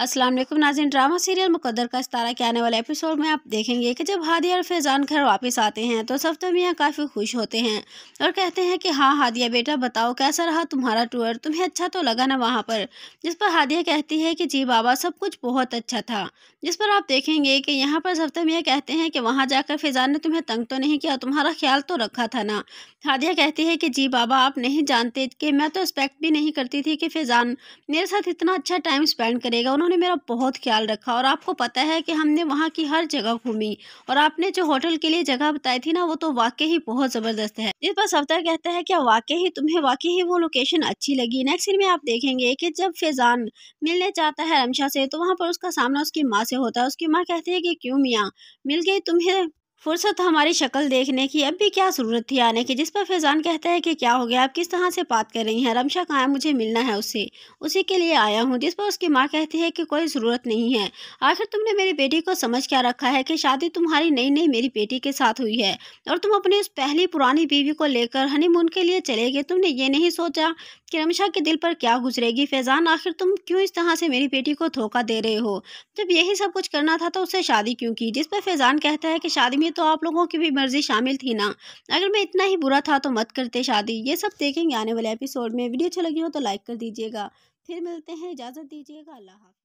अस्सलाम वालेकुम नाजिन drama serial मुकद्दर का सितारा के आने वाले एपिसोड में आप देखेंगे कि जब हादिया और फैज़ान घर वापस आते हैं तो सफ्तर तो मियाँ काफ़ी खुश होते हैं और कहते हैं कि हाँ हादिया बेटा बताओ कैसा रहा तुम्हारा टूर तुम्हें अच्छा तो लगा ना वहाँ पर जिस पर हादिया कहती है कि जी बाबा सब कुछ बहुत अच्छा था जिस पर आप देखेंगे कि यहाँ पर सफ्तर तो मियाँ कहते हैं कि वहाँ जाकर फैज़ान ने तुम्हें तंग तो नहीं किया तुम्हारा ख्याल तो रखा था ना हादिया कहती है कि जी बाबा आप नहीं जानते कि मैं तो एक्सपेक्ट भी नहीं करती थी कि फैज़ान मेरे साथ इतना अच्छा टाइम स्पेंड करेगा उन्होंने उन्होंने मेरा बहुत ख्याल रखा और आपको पता है कि हमने वहाँ की हर जगह घूमी और आपने जो होटल के लिए जगह बताई थी ना वो तो वाकई ही बहुत ज़बरदस्त है इस पर सफदर कहता है क्या वाकई ही तुम्हें वाकई ही वो लोकेशन अच्छी लगी नेक्स्ट सीन में आप देखेंगे कि जब फैज़ान मिलने जाता है रमशा से तो वहाँ पर उसका सामना उसकी माँ से होता है उसकी माँ कहती है कि क्यों मियाँ मिल गई तुम्हें फुर्सत हमारी शक्ल देखने की अब भी क्या ज़रूरत थी आने की जिस पर फैज़ान कहता है कि क्या हो गया आप किस तरह से बात कर रही हैं रमशा कहाँ है मुझे मिलना है उससे उसी के लिए आया हूँ जिस पर उसकी माँ कहती है कि कोई ज़रूरत नहीं है आखिर तुमने मेरी बेटी को समझ क्या रखा है कि शादी तुम्हारी नई नई मेरी बेटी के साथ हुई है और तुम अपनी उस पहली पुरानी बीवी को लेकर मून के लिए चले गए तुमने ये नहीं सोचा कि रमशा के दिल पर क्या गुजरेगी फैज़ान आखिर तुम क्यों इस तरह से मेरी बेटी को धोखा दे रहे हो जब यही सब कुछ करना था तो उससे शादी क्यों की जिस पर फैज़ान कहता है कि शादी में थी तो आप लोगों की भी मर्ज़ी शामिल थी ना अगर मैं इतना ही बुरा था तो मत करते शादी ये सब देखेंगे आने वाले एपिसोड में वीडियो अच्छा लगी हो तो लाइक कर दीजिएगा फिर मिलते हैं इजाज़त दीजिएगा अल्लाह हाफ़